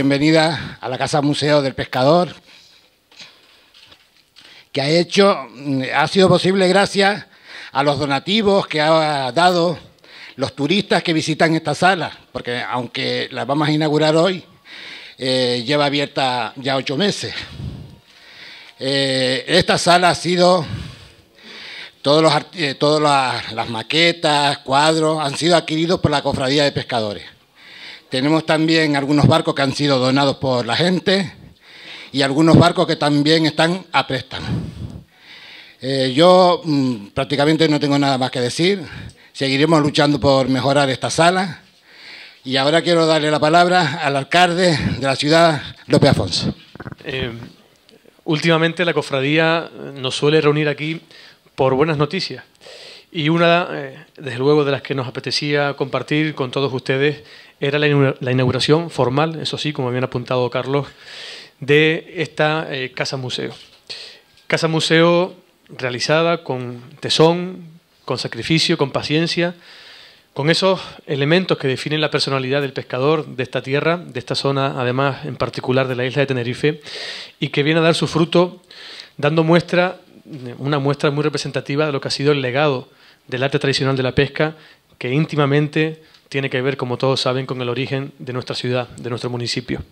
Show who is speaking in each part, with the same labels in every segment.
Speaker 1: bienvenida a la Casa Museo del Pescador, que ha hecho, mm, ha sido posible gracias a los donativos que ha dado los turistas que visitan esta sala, porque aunque la vamos a inaugurar hoy, eh, lleva abierta ya ocho meses. Eh, esta sala ha sido, todos los, eh, todas las maquetas, cuadros, han sido adquiridos por la Cofradía de Pescadores. Tenemos también algunos barcos que han sido donados por la gente y algunos barcos que también están a préstamo. Eh, yo mm, prácticamente no tengo nada más que decir. Seguiremos luchando por mejorar esta sala. Y ahora quiero darle la palabra al alcalde de la ciudad, López Afonso.
Speaker 2: Eh, últimamente la cofradía eh, nos suele reunir aquí por buenas noticias. Y una, desde luego, de las que nos apetecía compartir con todos ustedes era la inauguración formal, eso sí, como habían apuntado Carlos, de esta eh, Casa Museo. Casa Museo realizada con tesón, con sacrificio, con paciencia, con esos elementos que definen la personalidad del pescador de esta tierra, de esta zona, además en particular de la isla de Tenerife, y que viene a dar su fruto dando muestra, una muestra muy representativa de lo que ha sido el legado del arte tradicional de la pesca, que íntimamente tiene que ver, como todos saben, con el origen de nuestra ciudad, de nuestro municipio.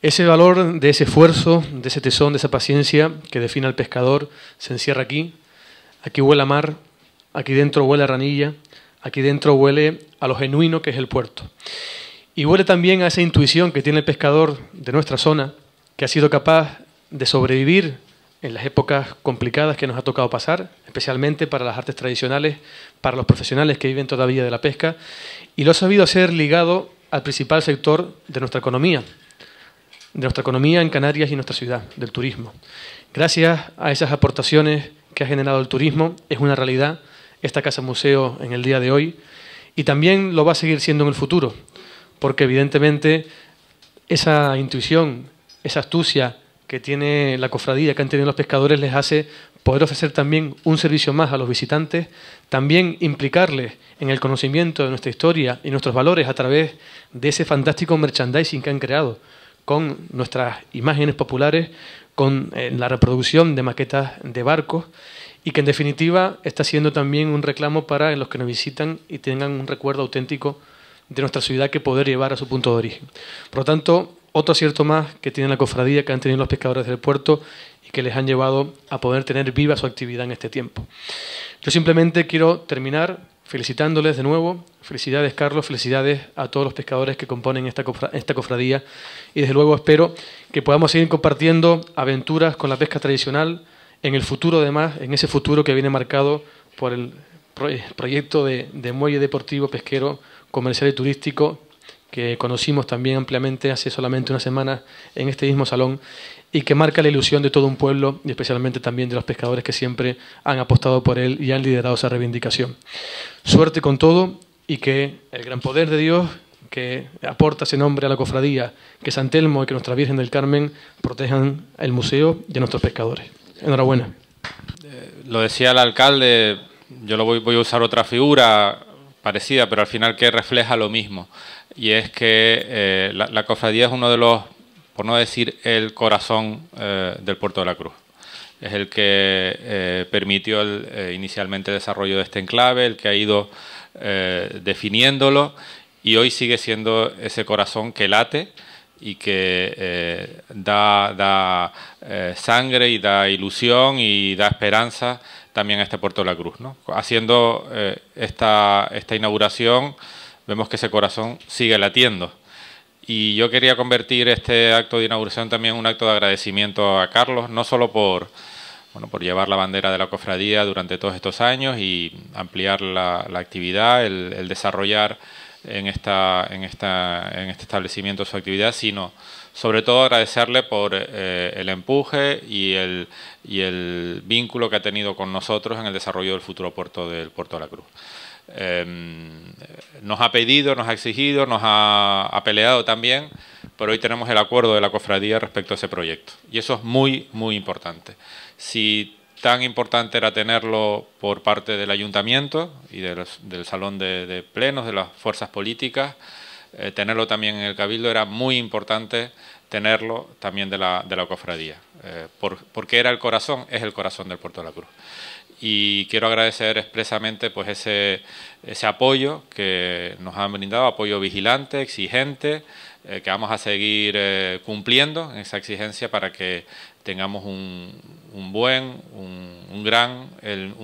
Speaker 2: Ese valor de ese esfuerzo, de ese tesón, de esa paciencia que define al pescador se encierra aquí. Aquí huele a mar, aquí dentro huele a ranilla, aquí dentro huele a lo genuino que es el puerto. Y huele también a esa intuición que tiene el pescador de nuestra zona, que ha sido capaz de sobrevivir en las épocas complicadas que nos ha tocado pasar, especialmente para las artes tradicionales, para los profesionales que viven todavía de la pesca, y lo ha sabido hacer ligado al principal sector de nuestra economía, de nuestra economía en Canarias y nuestra ciudad, del turismo. Gracias a esas aportaciones que ha generado el turismo, es una realidad esta casa museo en el día de hoy y también lo va a seguir siendo en el futuro, porque evidentemente esa intuición, esa astucia, que tiene la cofradía, que han tenido los pescadores, les hace poder ofrecer también un servicio más a los visitantes, también implicarles en el conocimiento de nuestra historia y nuestros valores a través de ese fantástico merchandising que han creado, con nuestras imágenes populares, con eh, la reproducción de maquetas de barcos y que en definitiva está siendo también un reclamo para los que nos visitan y tengan un recuerdo auténtico de nuestra ciudad que poder llevar a su punto de origen. Por lo tanto, otro acierto más que tiene la cofradía, que han tenido los pescadores del puerto y que les han llevado a poder tener viva su actividad en este tiempo. Yo simplemente quiero terminar felicitándoles de nuevo. Felicidades, Carlos, felicidades a todos los pescadores que componen esta, cofradía. Y desde luego espero que podamos seguir compartiendo aventuras con la pesca tradicional en el futuro, además, en ese futuro que viene marcado por el proyecto de muelle deportivo, pesquero, comercial y turístico que conocimos también ampliamente hace solamente una semana en este mismo salón y que marca la ilusión de todo un pueblo y especialmente también de los pescadores que siempre han apostado por él y han liderado esa reivindicación. Suerte con todo y que el gran poder de Dios que aporta ese nombre a la cofradía, que San Telmo y que nuestra Virgen del Carmen protejan el museo y a nuestros pescadores. Enhorabuena.
Speaker 3: Eh, lo decía el alcalde, yo lo voy a usar otra figura parecida, pero al final que refleja lo mismo y es que eh, la, cofradía es uno de los, por no decir el corazón eh, del puerto de la Cruz. Es el que eh, permitió el, inicialmente el desarrollo de este enclave, el que ha ido definiéndolo y hoy sigue siendo ese corazón que late y que da, sangre y da ilusión y da esperanza también a este puerto de la Cruz. ¿no? Haciendo esta, esta inauguración vemos que ese corazón sigue latiendo. Y yo quería convertir este acto de inauguración también en un acto de agradecimiento a Carlos, no solo por, bueno, por llevar la bandera de la cofradía durante todos estos años y ampliar la, actividad, el, desarrollar en, esta, en, esta, en este establecimiento su actividad, sino sobre todo agradecerle por eh, el empuje y el, y el vínculo que ha tenido con nosotros en el desarrollo del futuro puerto del Puerto de la Cruz. Em, nos ha pedido, nos ha exigido, nos ha, peleado también, pero hoy tenemos el acuerdo de la cofradía respecto a ese proyecto. Y eso es muy, muy importante. Si tan importante era tenerlo por parte del ayuntamiento y del salón de, plenos, de las fuerzas políticas, eh, tenerlo también en el cabildo era muy importante tenerlo también de la cofradía. Eh, porque era el corazón, es el corazón del Puerto de la Cruz. Y quiero agradecer expresamente pues, ese, ese apoyo que nos han brindado, apoyo vigilante, exigente, eh, que vamos a seguir eh, cumpliendo esa exigencia para que tengamos un, buen, un, gran, el,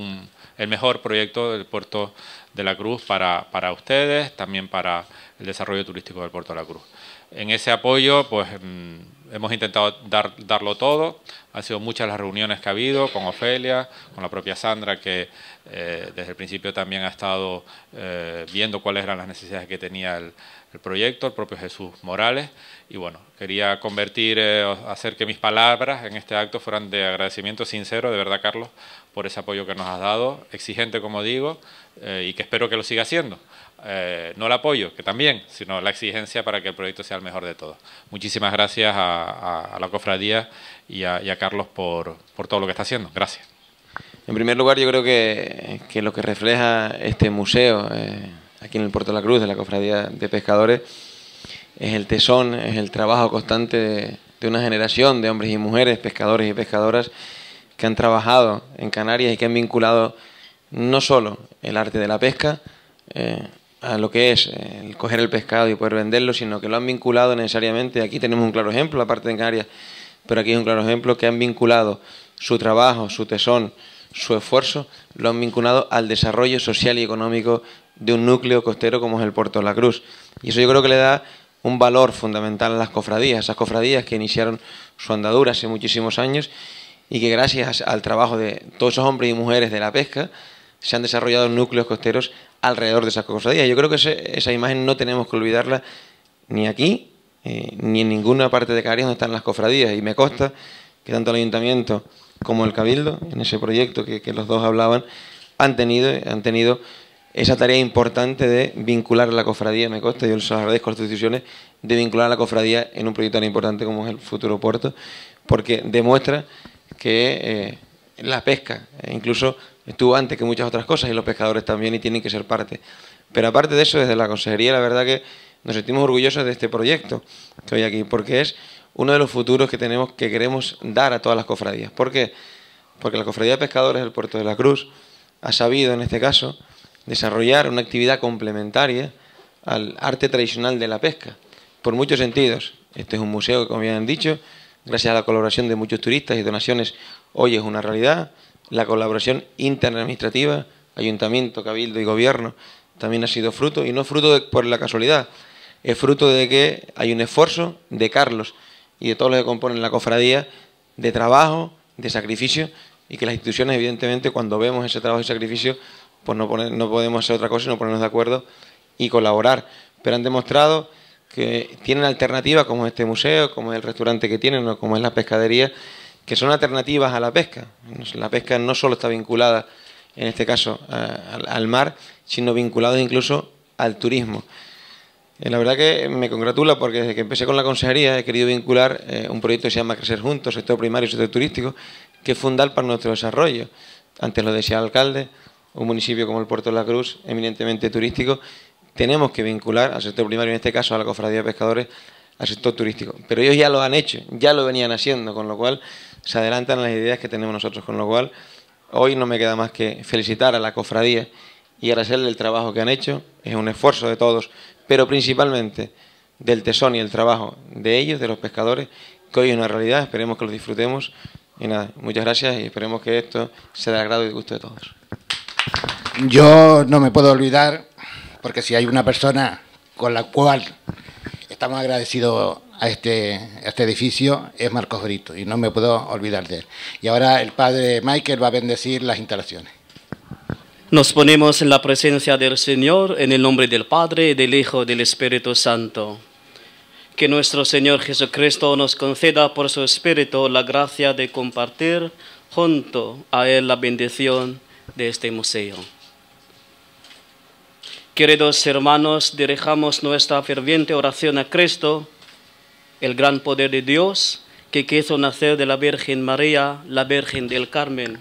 Speaker 3: mejor proyecto del Puerto de la Cruz para, para ustedes, también para el desarrollo turístico del Puerto de la Cruz. En ese apoyo, pues mm, hemos intentado dar, darlo todo. Han sido muchas las reuniones que ha habido con Ofelia, con la propia Sandra, que eh, desde el principio también ha estado eh, viendo cuáles eran las necesidades que tenía el, proyecto, el propio Jesús Morales. Y bueno, quería convertir, eh, hacer que mis palabras en este acto fueran de agradecimiento sincero, de verdad, Carlos, por ese apoyo que nos has dado, exigente, como digo, y que espero que lo siga haciendo. Eh, no el apoyo, que también, sino la exigencia para que el proyecto sea el mejor de todos. Muchísimas gracias a, la cofradía y a, Carlos por,
Speaker 4: por, todo lo que está haciendo. Gracias. En primer lugar, yo creo que, que lo que refleja este museo eh, aquí en el Puerto de la Cruz, de la Cofradía de Pescadores, es el tesón, es el trabajo constante de, una generación de hombres y mujeres, pescadores y pescadoras, que han trabajado en Canarias y que han vinculado no solo el arte de la pesca, eh, a lo que es eh, el coger el pescado y poder venderlo, sino que lo han vinculado necesariamente. Aquí tenemos un claro ejemplo, aparte de Canarias, pero aquí es un claro ejemplo que han vinculado su trabajo, su tesón, su esfuerzo, lo han vinculado al desarrollo social y económico de un núcleo costero como es el puerto de la Cruz. Y eso yo creo que le da un valor fundamental a las cofradías, esas cofradías que iniciaron su andadura hace muchísimos años y que gracias al trabajo de todos esos hombres y mujeres de la pesca, se han desarrollado núcleos costeros alrededor de esas cofradías. Yo creo que esa imagen no tenemos que olvidarla ni aquí, eh, ni en ninguna parte de Cádiz donde están las cofradías. Y me consta que tanto el ayuntamiento como el cabildo, en ese proyecto que, los dos hablaban, han tenido, han tenido esa tarea importante de vincular a la cofradía, me consta, yo les agradezco las instituciones, de vincular la cofradía en un proyecto tan importante como es el futuro puerto, porque demuestra que eh, la pesca, e incluso estuvo antes que muchas otras cosas y los pescadores también y tienen que ser parte. Pero aparte de eso, desde la consejería, la verdad que nos sentimos orgullosos de este proyecto que hoy aquí, porque es uno de los futuros que tenemos, que queremos dar a todas las cofradías. ¿Por qué? Porque la cofradía de pescadores del Puerto de la Cruz ha sabido, en este caso, desarrollar una actividad complementaria al arte tradicional de la pesca, por muchos sentidos. Este es un museo, que como bien han dicho, gracias a la colaboración de muchos turistas y donaciones, hoy es una realidad. La colaboración interadministrativa, ayuntamiento, cabildo y gobierno, también ha sido fruto, y no fruto por la casualidad, es fruto de que hay un esfuerzo de Carlos y de todos los que componen la cofradía, de trabajo, de sacrificio, y que las instituciones, evidentemente, cuando vemos ese trabajo y sacrificio, pues no, no podemos hacer otra cosa sino ponernos de acuerdo y colaborar. Pero han demostrado que tienen alternativas como este museo, como el restaurante que tienen como es la pescadería, que son alternativas a la pesca. La pesca no solo está vinculada, en este caso, al, mar, sino vinculada incluso al turismo. Eh, la verdad que me congratula porque desde que empecé con la consejería he querido vincular eh, un proyecto que se llama Crecer Juntos, sector primario y sector turístico, que es fundal para nuestro desarrollo. Antes lo decía el alcalde, un municipio como el Puerto de la Cruz, eminentemente turístico, tenemos que vincular al sector primario, en este caso a la cofradía de pescadores, al sector turístico. Pero ellos ya lo han hecho, ya lo venían haciendo, con lo cual se adelantan las ideas que tenemos nosotros, con lo cual hoy no me queda más que felicitar a la cofradía y agradecerle el trabajo que han hecho, es un esfuerzo de todos, pero principalmente del tesón y el trabajo de ellos, de los pescadores, que hoy es una realidad, esperemos que lo disfrutemos y nada, muchas gracias y esperemos que esto sea de agrado y gusto de todos.
Speaker 1: Yo no me puedo olvidar, porque si hay una persona con la cual Estamos agradecidos agradecido a este, a este edificio es Marcos Brito y no me puedo olvidar de él. Y ahora el padre Michael va a bendecir las instalaciones.
Speaker 5: Nos ponemos en la presencia del Señor en el nombre del Padre, del Hijo y del Espíritu Santo. Que nuestro Señor Jesucristo nos conceda por su Espíritu la gracia de compartir junto a Él la bendición de este museo. Queridos hermanos, dirijamos nuestra ferviente oración a Cristo, el gran poder de Dios que quiso nacer de la Virgen María, la Virgen del Carmen,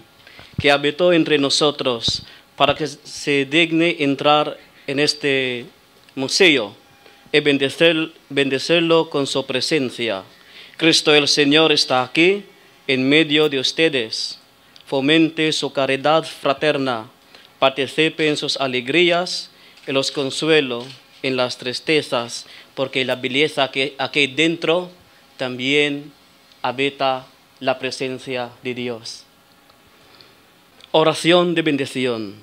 Speaker 5: que habitó entre nosotros para que se digne entrar en este museo y bendecirlo con su presencia. Cristo el Señor está aquí en medio de ustedes. Fomente su caridad fraterna, participe en sus alegrías los consuelo en las tristezas, porque la belleza que aquí dentro también habita la presencia de Dios. Oración de bendición.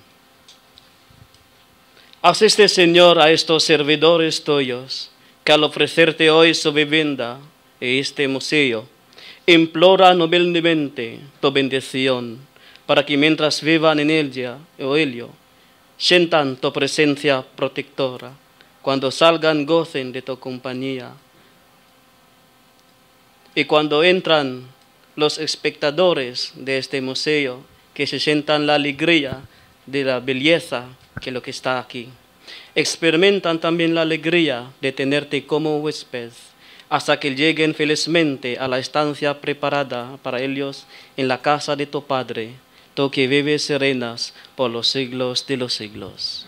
Speaker 5: este Señor, a estos servidores tuyos que al ofrecerte hoy su vivienda y e este museo, implora noblemente tu bendición para que mientras vivan en ella o Sientan tu presencia protectora. Cuando salgan, gocen de tu compañía. Y cuando entran los espectadores de este museo, que se sientan la alegría de la belleza que lo que está aquí. Experimentan también la alegría de tenerte como huésped, hasta que lleguen felizmente a la estancia preparada para ellos en la casa de tu Padre tú que vives serenas por los siglos de los siglos.